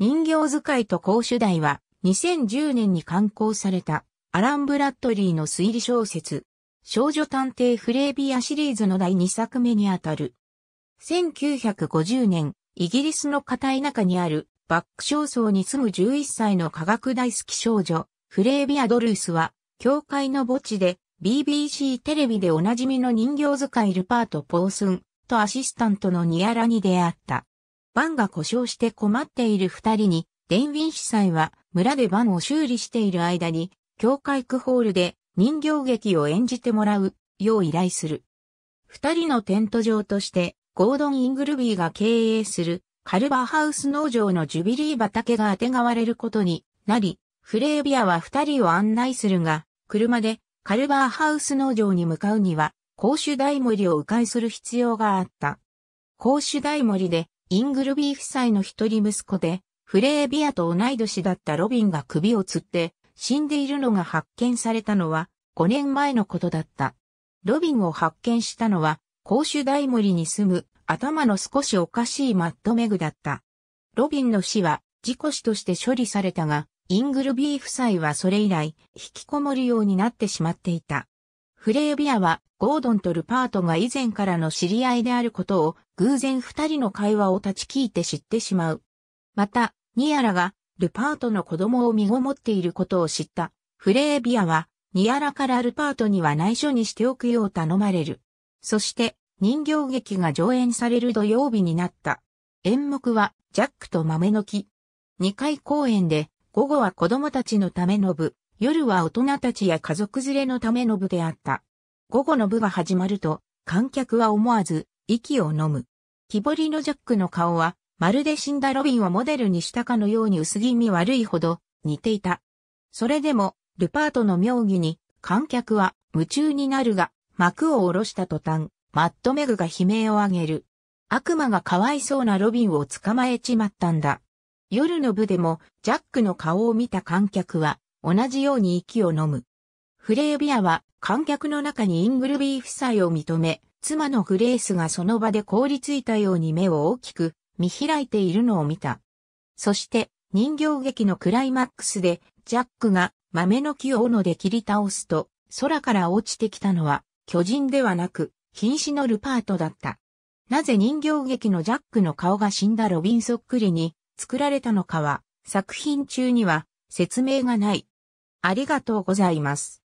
人形使いと公主題は2010年に刊行されたアラン・ブラッドリーの推理小説少女探偵フレービアシリーズの第2作目にあたる。1950年、イギリスの片田舎にあるバック少層に住む11歳の科学大好き少女フレービア・ドルースは教会の墓地で BBC テレビでおなじみの人形使いルパート・ポースンとアシスタントのニアラに出会った。バンが故障して困っている二人に、デンウィン司祭は村でバンを修理している間に、教会区ホールで人形劇を演じてもらうよう依頼する。二人のテント場として、ゴードン・イングルビーが経営するカルバーハウス農場のジュビリー畑があてがわれることになり、フレービアは二人を案内するが、車でカルバーハウス農場に向かうには、公衆大森を迂回する必要があった。公衆大森でイングルビー夫妻の一人息子で、フレービアと同い年だったロビンが首を吊って死んでいるのが発見されたのは5年前のことだった。ロビンを発見したのは甲州大森に住む頭の少しおかしいマッドメグだった。ロビンの死は事故死として処理されたが、イングルビー夫妻はそれ以来引きこもるようになってしまっていた。フレービアは、ゴードンとルパートが以前からの知り合いであることを、偶然二人の会話を断ち聞いて知ってしまう。また、ニアラが、ルパートの子供を身ごもっていることを知った。フレービアは、ニアラからルパートには内緒にしておくよう頼まれる。そして、人形劇が上演される土曜日になった。演目は、ジャックと豆の木。二回公演で、午後は子供たちのための部。夜は大人たちや家族連れのための部であった。午後の部が始まると、観客は思わず、息を呑む。木彫りのジャックの顔は、まるで死んだロビンをモデルにしたかのように薄気味悪いほど、似ていた。それでも、ルパートの妙義に、観客は、夢中になるが、幕を下ろした途端、マットメグが悲鳴を上げる。悪魔がかわいそうなロビンを捕まえちまったんだ。夜の部でも、ジャックの顔を見た観客は、同じように息を飲む。フレービアは観客の中にイングルビー夫妻を認め、妻のグレースがその場で凍りついたように目を大きく見開いているのを見た。そして人形劇のクライマックスでジャックが豆の木を斧で切り倒すと空から落ちてきたのは巨人ではなく瀕死のルパートだった。なぜ人形劇のジャックの顔が死んだロビンそっくりに作られたのかは作品中には説明がない。ありがとうございます。